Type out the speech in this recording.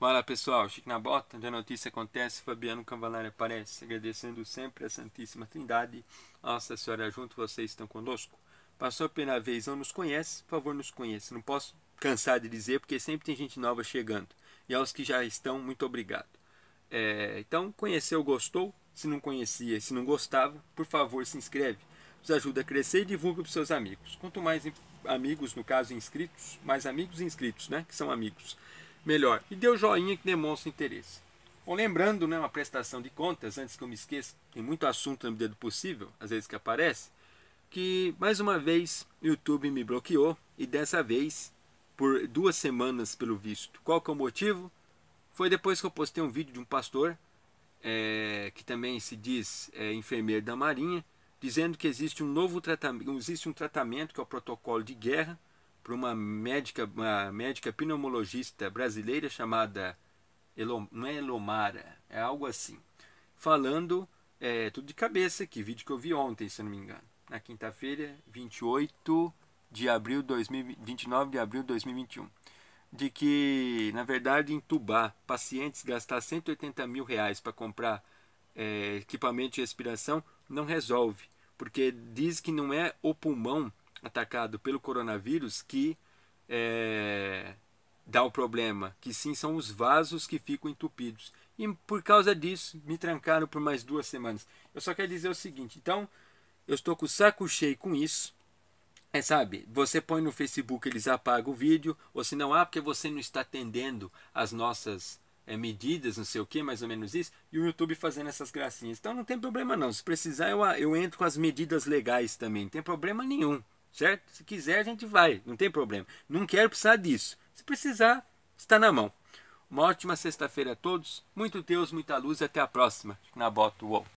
Fala pessoal, Chique na Bota, onde a notícia acontece, Fabiano Cavalari aparece, agradecendo sempre a Santíssima Trindade, Nossa Senhora junto, vocês estão conosco. Passou pela vez, não nos conhece, por favor nos conheça, não posso cansar de dizer, porque sempre tem gente nova chegando, e aos que já estão, muito obrigado. É, então, conheceu, gostou, se não conhecia, se não gostava, por favor se inscreve, nos ajuda a crescer e divulga para os seus amigos. Quanto mais amigos, no caso inscritos, mais amigos inscritos, né, que são amigos melhor. E dê o joinha que demonstra interesse. Bom, lembrando, né, uma prestação de contas, antes que eu me esqueça, tem muito assunto na medida do possível, às vezes que aparece, que mais uma vez o YouTube me bloqueou e dessa vez por duas semanas pelo visto. Qual que é o motivo? Foi depois que eu postei um vídeo de um pastor é, que também se diz é, enfermeiro da Marinha, dizendo que existe um novo tratamento, existe um tratamento que é o protocolo de guerra, por uma médica, uma médica pneumologista brasileira chamada Elom, não é Elomara, é algo assim, falando é, tudo de cabeça, que vídeo que eu vi ontem, se não me engano, na quinta-feira, 28 de abril 2000, 29 de abril de 2021 de que, na verdade, entubar pacientes gastar 180 mil reais para comprar é, equipamento de respiração não resolve, porque diz que não é o pulmão atacado pelo coronavírus que é, dá um problema, que sim são os vasos que ficam entupidos. E por causa disso, me trancaram por mais duas semanas. Eu só quero dizer o seguinte, então, eu estou com o saco cheio com isso. É, sabe, você põe no Facebook, eles apagam o vídeo, ou se não, ah, porque você não está atendendo as nossas é, medidas, não sei o que, mais ou menos isso, e o YouTube fazendo essas gracinhas. Então não tem problema não, se precisar eu, eu entro com as medidas legais também, não tem problema nenhum certo? Se quiser, a gente vai, não tem problema. Não quero precisar disso. Se precisar, está na mão. Uma ótima sexta-feira a todos. Muito Deus, muita luz. e Até a próxima. Na Bota UOL.